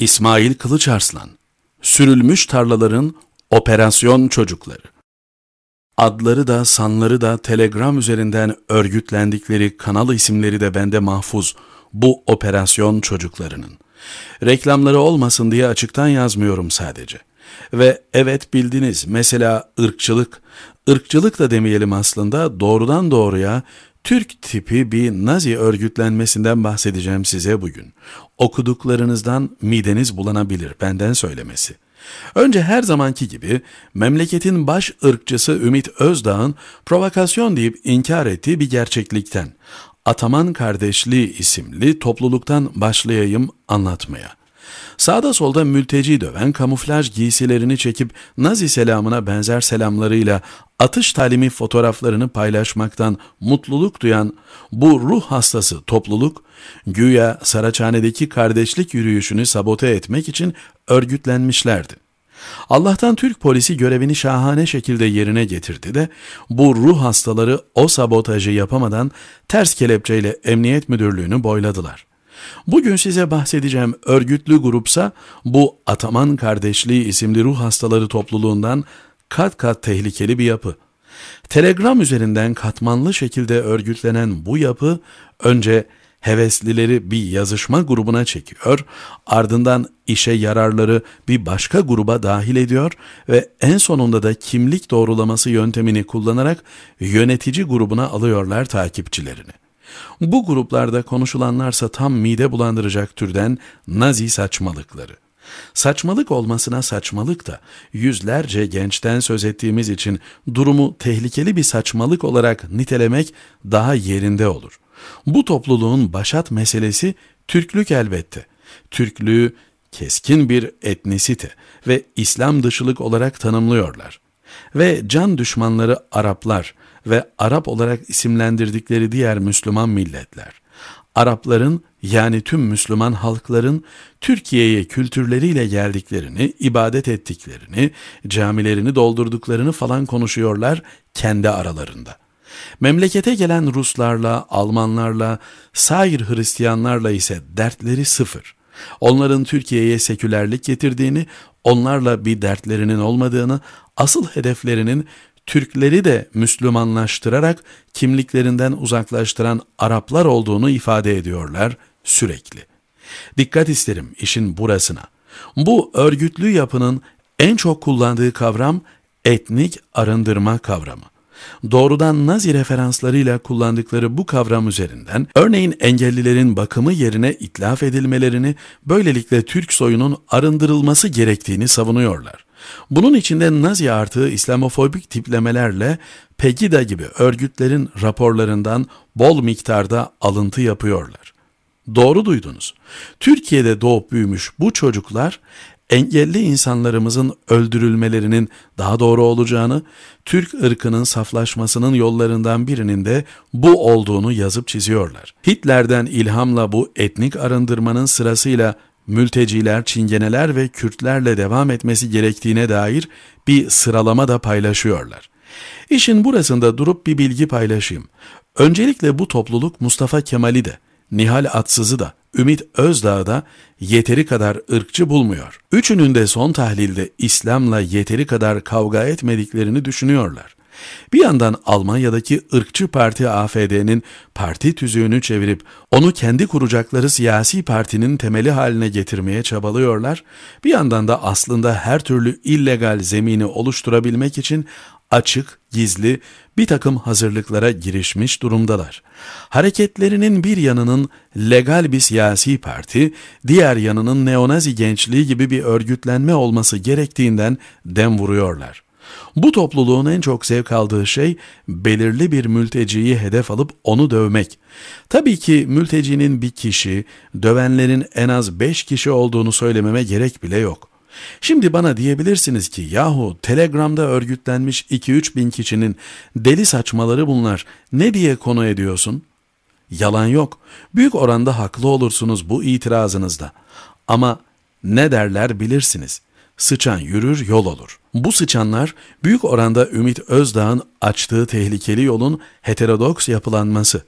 İsmail Kılıçarslan, Sürülmüş Tarlaların Operasyon Çocukları. Adları da sanları da Telegram üzerinden örgütlendikleri kanal isimleri de bende mahfuz bu operasyon çocuklarının. Reklamları olmasın diye açıktan yazmıyorum sadece. Ve evet bildiniz mesela ırkçılık, ırkçılık da demeyelim aslında doğrudan doğruya Türk tipi bir Nazi örgütlenmesinden bahsedeceğim size bugün. Okuduklarınızdan mideniz bulanabilir benden söylemesi. Önce her zamanki gibi memleketin baş ırkçısı Ümit Özdağ'ın provokasyon deyip inkar ettiği bir gerçeklikten, Ataman Kardeşliği isimli topluluktan başlayayım anlatmaya. Sağda solda mülteci döven kamuflaj giysilerini çekip Nazi selamına benzer selamlarıyla atış talimi fotoğraflarını paylaşmaktan mutluluk duyan bu ruh hastası topluluk, güya Saraçhane'deki kardeşlik yürüyüşünü sabote etmek için örgütlenmişlerdi. Allah'tan Türk polisi görevini şahane şekilde yerine getirdi de bu ruh hastaları o sabotajı yapamadan ters kelepçeyle emniyet müdürlüğünü boyladılar. Bugün size bahsedeceğim örgütlü grupsa bu Ataman Kardeşliği isimli ruh hastaları topluluğundan kat kat tehlikeli bir yapı. Telegram üzerinden katmanlı şekilde örgütlenen bu yapı önce heveslileri bir yazışma grubuna çekiyor, ardından işe yararları bir başka gruba dahil ediyor ve en sonunda da kimlik doğrulaması yöntemini kullanarak yönetici grubuna alıyorlar takipçilerini.'' Bu gruplarda konuşulanlarsa tam mide bulandıracak türden nazi saçmalıkları. Saçmalık olmasına saçmalık da yüzlerce gençten söz ettiğimiz için durumu tehlikeli bir saçmalık olarak nitelemek daha yerinde olur. Bu topluluğun başat meselesi Türklük elbette. Türklüğü keskin bir etnisite ve İslam dışılık olarak tanımlıyorlar. Ve can düşmanları Araplar, ve Arap olarak isimlendirdikleri diğer Müslüman milletler, Arapların yani tüm Müslüman halkların Türkiye'ye kültürleriyle geldiklerini, ibadet ettiklerini, camilerini doldurduklarını falan konuşuyorlar kendi aralarında. Memlekete gelen Ruslarla, Almanlarla, sair Hristiyanlarla ise dertleri sıfır. Onların Türkiye'ye sekülerlik getirdiğini, onlarla bir dertlerinin olmadığını, asıl hedeflerinin Türkleri de Müslümanlaştırarak kimliklerinden uzaklaştıran Araplar olduğunu ifade ediyorlar sürekli. Dikkat isterim işin burasına. Bu örgütlü yapının en çok kullandığı kavram etnik arındırma kavramı. Doğrudan Nazi referanslarıyla kullandıkları bu kavram üzerinden, örneğin engellilerin bakımı yerine itlaf edilmelerini, böylelikle Türk soyunun arındırılması gerektiğini savunuyorlar. Bunun içinde Nazi artığı İslamofobik tiplemelerle Pegida gibi örgütlerin raporlarından bol miktarda alıntı yapıyorlar. Doğru duydunuz. Türkiye'de doğup büyümüş bu çocuklar engelli insanlarımızın öldürülmelerinin daha doğru olacağını, Türk ırkının saflaşmasının yollarından birinin de bu olduğunu yazıp çiziyorlar. Hitler'den ilhamla bu etnik arındırmanın sırasıyla mülteciler, çingeneler ve Kürtlerle devam etmesi gerektiğine dair bir sıralama da paylaşıyorlar. İşin burasında durup bir bilgi paylaşayım. Öncelikle bu topluluk Mustafa Kemal'i de, Nihal Atsız'ı da, Ümit Özdağ'ı da yeteri kadar ırkçı bulmuyor. Üçünün de son tahlilde İslam'la yeteri kadar kavga etmediklerini düşünüyorlar. Bir yandan Almanya'daki ırkçı parti AFD'nin parti tüzüğünü çevirip onu kendi kuracakları siyasi partinin temeli haline getirmeye çabalıyorlar. Bir yandan da aslında her türlü illegal zemini oluşturabilmek için açık, gizli bir takım hazırlıklara girişmiş durumdalar. Hareketlerinin bir yanının legal bir siyasi parti, diğer yanının neonazi gençliği gibi bir örgütlenme olması gerektiğinden dem vuruyorlar. Bu topluluğun en çok zevk aldığı şey belirli bir mülteciyi hedef alıp onu dövmek. Tabii ki mültecinin bir kişi, dövenlerin en az beş kişi olduğunu söylememe gerek bile yok. Şimdi bana diyebilirsiniz ki yahu Telegram'da örgütlenmiş 2-3 bin kişinin deli saçmaları bunlar ne diye konu ediyorsun? Yalan yok. Büyük oranda haklı olursunuz bu itirazınızda. Ama ne derler bilirsiniz sıçan yürür yol olur. Bu sıçanlar büyük oranda Ümit Özdağ'ın açtığı tehlikeli yolun heterodoks yapılanması.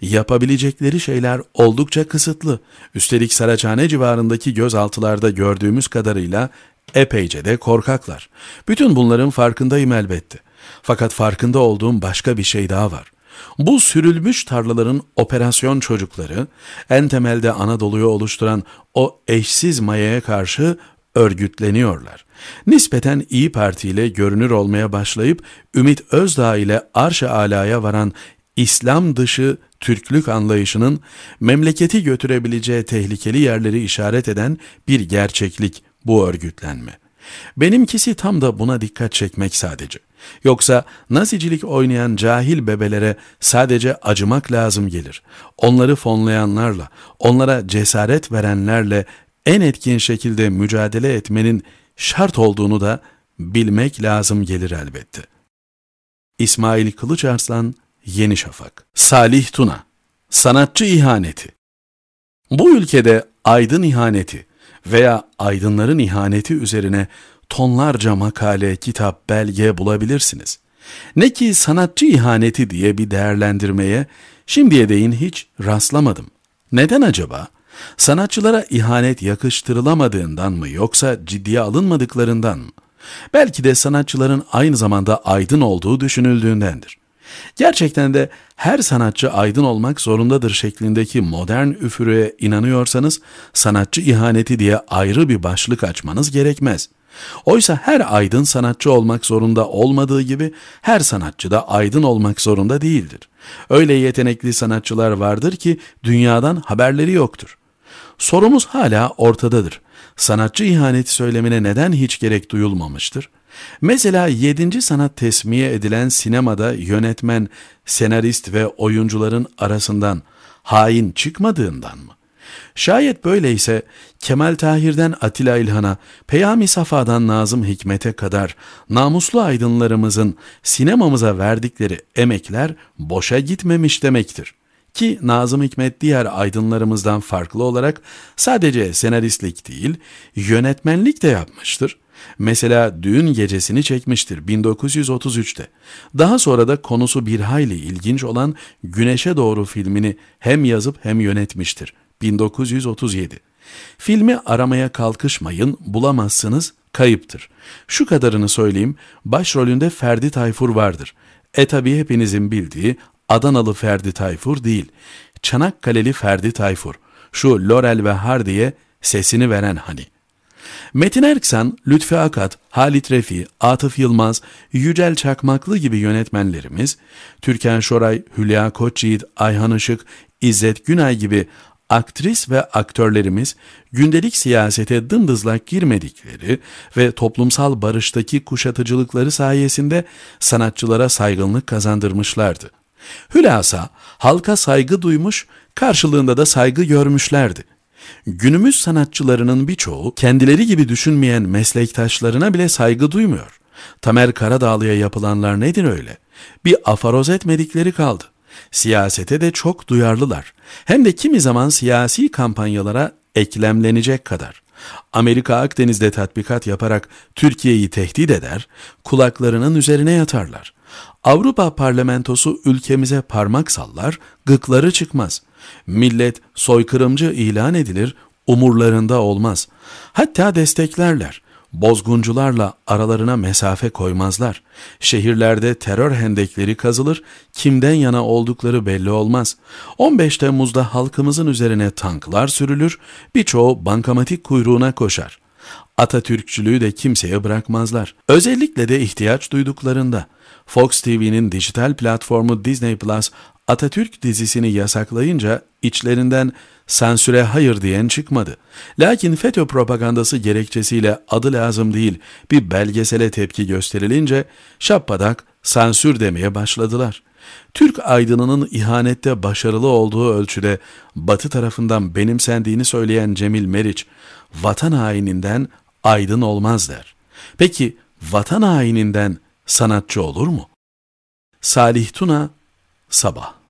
Yapabilecekleri şeyler oldukça kısıtlı. Üstelik Saraçhane civarındaki gözaltılarda gördüğümüz kadarıyla epeyce de korkaklar. Bütün bunların farkındayım elbette. Fakat farkında olduğum başka bir şey daha var. Bu sürülmüş tarlaların operasyon çocukları, en temelde Anadolu'yu oluşturan o eşsiz mayaya karşı örgütleniyorlar. Nispeten İyi Parti ile görünür olmaya başlayıp Ümit Özdağ ile arş alaya varan İslam dışı Türklük anlayışının memleketi götürebileceği tehlikeli yerleri işaret eden bir gerçeklik bu örgütlenme. Benimkisi tam da buna dikkat çekmek sadece. Yoksa nazicilik oynayan cahil bebelere sadece acımak lazım gelir. Onları fonlayanlarla, onlara cesaret verenlerle en etkin şekilde mücadele etmenin şart olduğunu da bilmek lazım gelir elbette. İsmail Kılıç Arslan, Yeni Şafak Salih Tuna Sanatçı İhaneti. Bu ülkede aydın ihaneti veya aydınların ihaneti üzerine tonlarca makale, kitap, belge bulabilirsiniz. Ne ki sanatçı ihaneti diye bir değerlendirmeye şimdiye değin hiç rastlamadım. Neden acaba? Sanatçılara ihanet yakıştırılamadığından mı yoksa ciddiye alınmadıklarından mı? Belki de sanatçıların aynı zamanda aydın olduğu düşünüldüğündendir. Gerçekten de her sanatçı aydın olmak zorundadır şeklindeki modern üfürüye inanıyorsanız sanatçı ihaneti diye ayrı bir başlık açmanız gerekmez. Oysa her aydın sanatçı olmak zorunda olmadığı gibi her sanatçı da aydın olmak zorunda değildir. Öyle yetenekli sanatçılar vardır ki dünyadan haberleri yoktur. Sorumuz hala ortadadır. Sanatçı ihaneti söylemine neden hiç gerek duyulmamıştır? Mesela 7. sanat tesmiye edilen sinemada yönetmen, senarist ve oyuncuların arasından hain çıkmadığından mı? Şayet böyleyse Kemal Tahir'den Atilla İlhan'a, Peyami Safa'dan Nazım Hikmet'e kadar namuslu aydınlarımızın sinemamıza verdikleri emekler boşa gitmemiş demektir.'' Ki Nazım Hikmet diğer aydınlarımızdan farklı olarak sadece senaristlik değil, yönetmenlik de yapmıştır. Mesela düğün gecesini çekmiştir 1933'te. Daha sonra da konusu bir hayli ilginç olan Güneşe Doğru filmini hem yazıp hem yönetmiştir 1937. Filmi aramaya kalkışmayın, bulamazsınız, kayıptır. Şu kadarını söyleyeyim, başrolünde Ferdi Tayfur vardır. E tabi hepinizin bildiği Adanalı Ferdi Tayfur değil, Çanakkale'li Ferdi Tayfur, şu Lorel ve Hardy'ye sesini veren hani. Metin Erksan, Lütfi Akat, Halit Refi, Atıf Yılmaz, Yücel Çakmaklı gibi yönetmenlerimiz, Türkan Şoray, Hülya Koçyiğit, Ayhan Işık, İzzet Günay gibi aktris ve aktörlerimiz gündelik siyasete dımdızlak girmedikleri ve toplumsal barıştaki kuşatıcılıkları sayesinde sanatçılara saygınlık kazandırmışlardı. Hülasa halka saygı duymuş, karşılığında da saygı görmüşlerdi. Günümüz sanatçılarının birçoğu kendileri gibi düşünmeyen meslektaşlarına bile saygı duymuyor. Tamer Karadağlı'ya yapılanlar nedir öyle? Bir afaroz etmedikleri kaldı. Siyasete de çok duyarlılar. Hem de kimi zaman siyasi kampanyalara eklemlenecek kadar. Amerika Akdeniz'de tatbikat yaparak Türkiye'yi tehdit eder, kulaklarının üzerine yatarlar. Avrupa parlamentosu ülkemize parmak sallar, gıkları çıkmaz. Millet soykırımcı ilan edilir, umurlarında olmaz. Hatta desteklerler. Bozguncularla aralarına mesafe koymazlar. Şehirlerde terör hendekleri kazılır, kimden yana oldukları belli olmaz. 15 Temmuz'da halkımızın üzerine tanklar sürülür, birçoğu bankamatik kuyruğuna koşar. Atatürkçülüğü de kimseye bırakmazlar. Özellikle de ihtiyaç duyduklarında. Fox TV'nin dijital platformu Disney Plus Atatürk dizisini yasaklayınca içlerinden sansüre hayır diyen çıkmadı. Lakin FETÖ propagandası gerekçesiyle adı lazım değil bir belgesele tepki gösterilince şappadak sansür demeye başladılar. Türk aydınının ihanette başarılı olduğu ölçüde Batı tarafından benimsendiğini söyleyen Cemil Meriç, vatan haininden aydın olmaz der. Peki vatan haininden sanatçı olur mu? Salih Tuna, Sabah